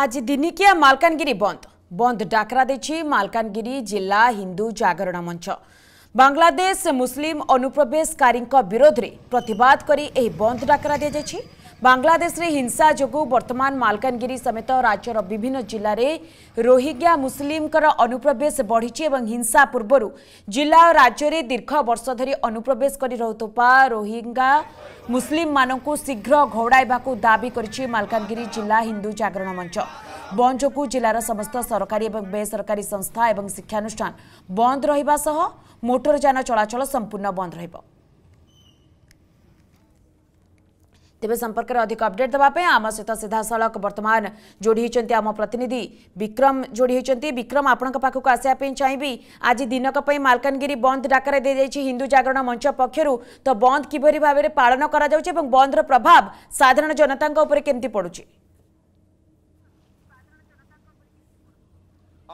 আজ দিনিকিয়া মালকানগিরি বন্ধ বন্ধ ডাকরা দিয়েছে মালকানগিরি জেলা হিন্দু জাগরণ মঞ্চ বাংলাদেশ মুসলিম অনুপ্রবেশকারী বিরোধে প্রতবাদ করে এই বন্ধ ডাকরা দিয়েছে बाङ्लादेश हिंसा जुन वर्तमान मालकानगिरी समेत राज्य विभिन्न जिल्ले रोहिङ्यासलिम्पर अनुप्रवेश एवं हिंसा पूर्व जिल्ला राज्यले दीर्घ वर्ष धरी अनुप्रवेश गरिरहलिम म शीघ्र घौडाइवा दावी गरिलकानगिरी जिल्ला हिन्दू जागरण मञ्च बन्द जो समस्त सरकारी एवं बेसरकारी संस्था एवं शिक्षानुष्ठान बन्द रह मोटर जान चलाचल सम्पूर्ण बन्द रहेको ତେବେ ସମ୍ପର୍କରେ ଅଧିକ ଅପଡେଟ୍ ଦେବା ପାଇଁ ଆମ ସହିତ ସିଧାସଳଖ ବର୍ତ୍ତମାନ ଯୋଡ଼ି ହୋଇଛନ୍ତି ଆମ ପ୍ରତିନିଧି ବିକ୍ରମ ଯୋଡ଼ି ହୋଇଛନ୍ତି ବିକ୍ରମ ଆପଣଙ୍କ ପାଖକୁ ଆସିବା ପାଇଁ ଚାହିଁବି ଆଜି ଦିନକ ପାଇଁ ମାଲକାନଗିରି ବନ୍ଦ ଡାକରା ଦିଆଯାଇଛି ହିନ୍ଦୁ ଜାଗରଣ ମଞ୍ଚ ପକ୍ଷରୁ ତ ବନ୍ଦ କିଭଳି ଭାବରେ ପାଳନ କରାଯାଉଛି ଏବଂ ବନ୍ଦର ପ୍ରଭାବ ସାଧାରଣ ଜନତାଙ୍କ ଉପରେ କେମିତି ପଡ଼ୁଛି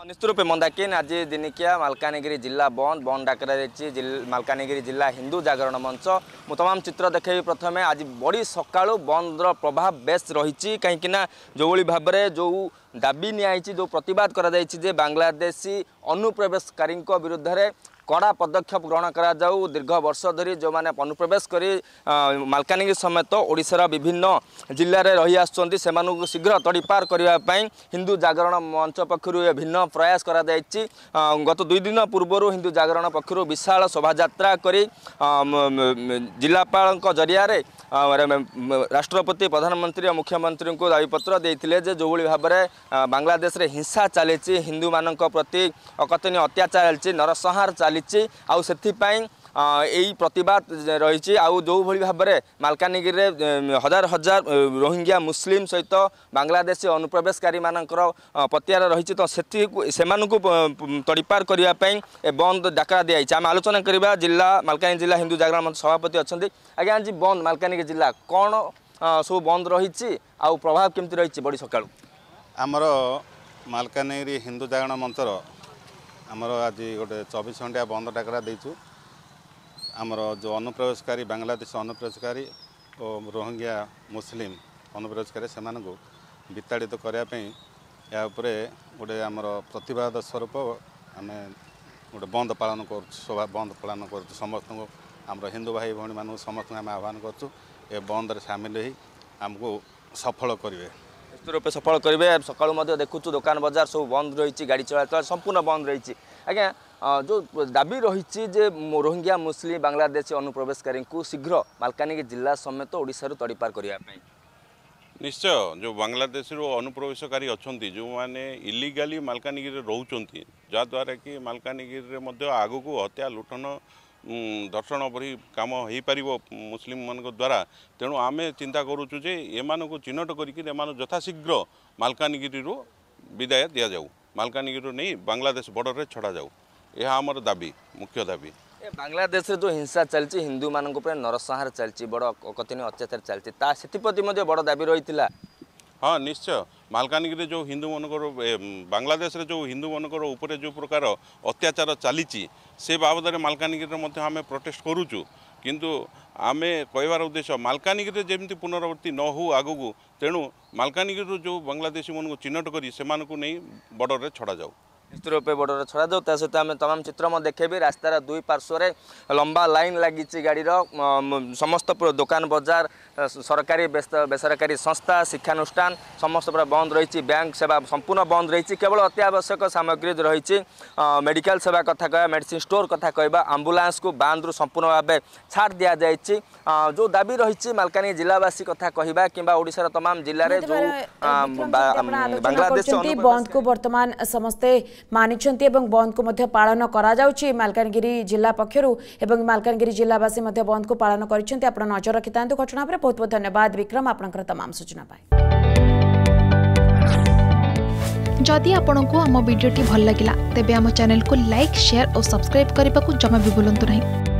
ନିଶ୍ଚିତ ରୂପେ ମନ୍ଦାକିନ୍ ଆଜି ଦିନିକିଆ ମାଲକାନଗିରି ଜିଲ୍ଲା ବନ୍ଦ ବନ୍ଦ ଡାକରା ଯାଇଛି ମାଲକାନଗିରି ଜିଲ୍ଲା ହିନ୍ଦୁ ଜାଗରଣ ମଞ୍ଚ ମୁଁ ତମାମ ଚିତ୍ର ଦେଖେଇବି ପ୍ରଥମେ ଆଜି ବଡ଼ି ସକାଳୁ ବନ୍ଦର ପ୍ରଭାବ ବେଶ୍ ରହିଛି କାହିଁକିନା ଯେଉଁଭଳି ଭାବରେ ଯେଉଁ ଦାବି ନିଆହେଇଛି ଯେଉଁ ପ୍ରତିବାଦ କରାଯାଇଛି ଯେ ବାଂଲାଦେଶୀ ଅନୁପ୍ରବେଶକାରୀଙ୍କ ବିରୁଦ୍ଧରେ କଡ଼ା ପଦକ୍ଷେପ ଗ୍ରହଣ କରାଯାଉ ଦୀର୍ଘ ବର୍ଷ ଧରି ଯେଉଁମାନେ ଅନୁପ୍ରବେଶ କରି ମାଲକାନଗିରି ସମେତ ଓଡ଼ିଶାର ବିଭିନ୍ନ ଜିଲ୍ଲାରେ ରହି ଆସୁଛନ୍ତି ସେମାନଙ୍କୁ ଶୀଘ୍ର ତଡ଼ିପାର କରିବା ପାଇଁ ହିନ୍ଦୁ ଜାଗରଣ ମଞ୍ଚ ପକ୍ଷରୁ ଏ ଭିନ୍ନ ପ୍ରୟାସ କରାଯାଇଛି ଗତ ଦୁଇ ଦିନ ପୂର୍ବରୁ ହିନ୍ଦୁ ଜାଗରଣ ପକ୍ଷରୁ ବିଶାଳ ଶୋଭାଯାତ୍ରା କରି ଜିଲ୍ଲାପାଳଙ୍କ ଜରିଆରେ ରାଷ୍ଟ୍ରପତି ପ୍ରଧାନମନ୍ତ୍ରୀ ଓ ମୁଖ୍ୟମନ୍ତ୍ରୀଙ୍କୁ ଦାବିପତ୍ର ଦେଇଥିଲେ ଯେ ଯେଉଁଭଳି ଭାବରେ ବାଂଲାଦେଶରେ ହିଂସା ଚାଲିଛି ହିନ୍ଦୁମାନଙ୍କ ପ୍ରତି ଅକଥନୀୟ ଅତ୍ୟାଚାର ଚାଲିଛି ନରସଂହାର ଚାଲିଛି ଆଉ ସେଥିପାଇଁ ଏଇ ପ୍ରତିବାଦ ରହିଛି ଆଉ ଯେଉଁଭଳି ଭାବରେ ମାଲକାନଗିରିରେ ହଜାର ହଜାର ରୋହିଙ୍ଗିଆ ମୁସଲିମ ସହିତ ବାଂଲାଦେଶୀ ଅନୁପ୍ରବେଶକାରୀମାନଙ୍କର ପତିଆର ରହିଛି ତ ସେଥିକୁ ସେମାନଙ୍କୁ ତଡ଼ିପାର କରିବା ପାଇଁ ଏ ବନ୍ଦ ଡାକରା ଦିଆଯାଇଛି ଆମେ ଆଲୋଚନା କରିବା ଜିଲ୍ଲା ମାଲକାନଗିରି ଜିଲ୍ଲା ହିନ୍ଦୁ ଜାଗରଣ ମଞ୍ଚ ସଭାପତି ଅଛନ୍ତି ଆଜ୍ଞା ଆଜି ବନ୍ଦ ମାଲକାନଗିରି ଜିଲ୍ଲା କ'ଣ ସବୁ ବନ୍ଦ ରହିଛି ଆଉ ପ୍ରଭାବ କେମିତି ରହିଛି ବଡ଼ି ସକାଳୁ ଆମର ମାଲକାନଗିରି ହିନ୍ଦୁ ଜାଗରଣ ମଞ୍ଚର ଆମର ଆଜି ଗୋଟେ ଚବିଶ ଘଣ୍ଟିଆ ବନ୍ଦ ଡାକରା ଦେଇଛୁ ଆମର ଯେଉଁ ଅନୁପ୍ରବେଶକାରୀ ବାଂଲାଦେଶ ଅନୁପ୍ରବେଶକାରୀ ଓ ରୋହିଙ୍ଗିଆ ମୁସଲିମ ଅନୁପ୍ରବେଶକାରୀ ସେମାନଙ୍କୁ ବିତାଡ଼ିତ କରିବା ପାଇଁ ଏହା ଉପରେ ଗୋଟେ ଆମର ପ୍ରତିବାଦ ସ୍ୱରୂପ ଆମେ ଗୋଟେ ବନ୍ଦ ପାଳନ କରୁଛୁ ସଭା ବନ୍ଦ ପାଳନ କରୁଛୁ ସମସ୍ତଙ୍କୁ ଆମର ହିନ୍ଦୁ ଭାଇ ଭଉଣୀମାନଙ୍କୁ ସମସ୍ତଙ୍କୁ ଆମେ ଆହ୍ୱାନ କରୁଛୁ ଏ ବନ୍ଦରେ ସାମିଲ ହୋଇ ଆମକୁ ସଫଳ କରିବେ রূপে সফল করবে সকাল দেখুছু দোকান বজার সব বন্ধ রয়েছে গাড়ি চলাচল সম্পূর্ণ বন্ধ রয়েছে আজ্ঞা যে দাবি রয়েছে যে রোহিঙ্গা মুসলিম বাংলাদেশী অনুপ্রবেশকারী শীঘ্র মালকানগি জেলা সমেত ওড়শার তড়িপার করা নিশ্চয় যে বাংলাদেশর অনুপ্রবেশকারী অনেক যে ইলিগালি মালকানগি রোচার যাদ্বারা কি মালকানগি আগুক হত্যা লুটন ଦର୍ଶନ ପରି କାମ ହୋଇପାରିବ ମୁସଲିମମାନଙ୍କ ଦ୍ୱାରା ତେଣୁ ଆମେ ଚିନ୍ତା କରୁଛୁ ଯେ ଏମାନଙ୍କୁ ଚିହ୍ନଟ କରିକି ଏମାନଙ୍କୁ ଯଥାଶୀଘ୍ର ମାଲକାନଗିରିରୁ ବିଦାୟ ଦିଆଯାଉ ମାଲକାନଗିରିରୁ ନେଇ ବାଂଲାଦେଶ ବର୍ଡ଼ରରେ ଛଡ଼ାଯାଉ ଏହା ଆମର ଦାବି ମୁଖ୍ୟ ଦାବି ବାଂଲାଦେଶରେ ଯେଉଁ ହିଂସା ଚାଲିଛି ହିନ୍ଦୁମାନଙ୍କ ଉପରେ ନରସଂହାର ଚାଲିଛି ବଡ଼ କଥିନୀ ଅତ୍ୟାଚାର ଚାଲିଛି ତା ସେଥିପ୍ରତି ମଧ୍ୟ ବଡ଼ ଦାବି ରହିଥିଲା ହଁ ନିଶ୍ଚୟ ମାଲକାନଗିରିରେ ଯେଉଁ ହିନ୍ଦୁମାନଙ୍କର ବାଂଲାଦେଶରେ ଯେଉଁ ହିନ୍ଦୁମାନଙ୍କର ଉପରେ ଯେଉଁ ପ୍ରକାର ଅତ୍ୟାଚାର ଚାଲିଛି ସେ ବାବଦରେ ମାଲକାନଗିରିରେ ମଧ୍ୟ ଆମେ ପ୍ରୋଟେଷ୍ଟ କରୁଛୁ କିନ୍ତୁ ଆମେ କହିବାର ଉଦ୍ଦେଶ୍ୟ ମାଲକାନଗିରିରେ ଯେମିତି ପୁନରାବୃତ୍ତି ନ ହେଉ ଆଗକୁ ତେଣୁ ମାଲକାନଗିରିରୁ ଯେଉଁ ବାଂଲାଦେଶୀମାନଙ୍କୁ ଚିହ୍ନଟ କରି ସେମାନଙ୍କୁ ନେଇ ବର୍ଡ଼ରରେ ଛଡ଼ାଯାଉ चित्र बोर्डर छडादाउसहित तमाम चित देखे रास्तार दुई पर्श्वे लम्बा लन लागि गाडी समस्त समस्तो दुकान बजार सरकारी बेसरकारी संस्था शिक्षानुष्ठान समस्तो बन्द रहेछ बैंक सेवा सम्पूर्ण बन्द रहेछ केवल अत्यावश्यक समाग्री रह मेडिकल सेवा कथा मेडिसन स्टोर कथा को कम्बुलान्सको बाँध् सम्पूर्ण भावे छाड दिइ जो दा र मालकानी जिलावासी कथा तमाम कम्बा ओडा जो बांग्लादेश बंद को ମାନିଛନ୍ତି ଏବଂ ବନ୍ଦକୁ ମଧ୍ୟ ପାଳନ କରାଯାଉଛି ମାଲକାନଗିରି ଜିଲ୍ଲା ପକ୍ଷରୁ ଏବଂ ମାଲକାନଗିରି ଜିଲ୍ଲାବାସୀ ମଧ୍ୟ ବନ୍ଦକୁ ପାଳନ କରିଛନ୍ତି ଆପଣ ନଜର ରଖିଥାନ୍ତୁ ଘଟଣା ଉପରେ ବହୁତ ବହୁତ ଧନ୍ୟବାଦ ବିକ୍ରମ ଆପଣଙ୍କର ତମାମ ସୂଚନା ପାଇଁ ଯଦି ଆପଣଙ୍କୁ ଆମ ଭିଡ଼ିଓଟି ଭଲ ଲାଗିଲା ତେବେ ଆମ ଚ୍ୟାନେଲକୁ ଲାଇକ୍ ସେୟାର ଓ ସବସ୍କ୍ରାଇବ୍ କରିବାକୁ ଜମା ବି ଭୁଲନ୍ତୁ ନାହିଁ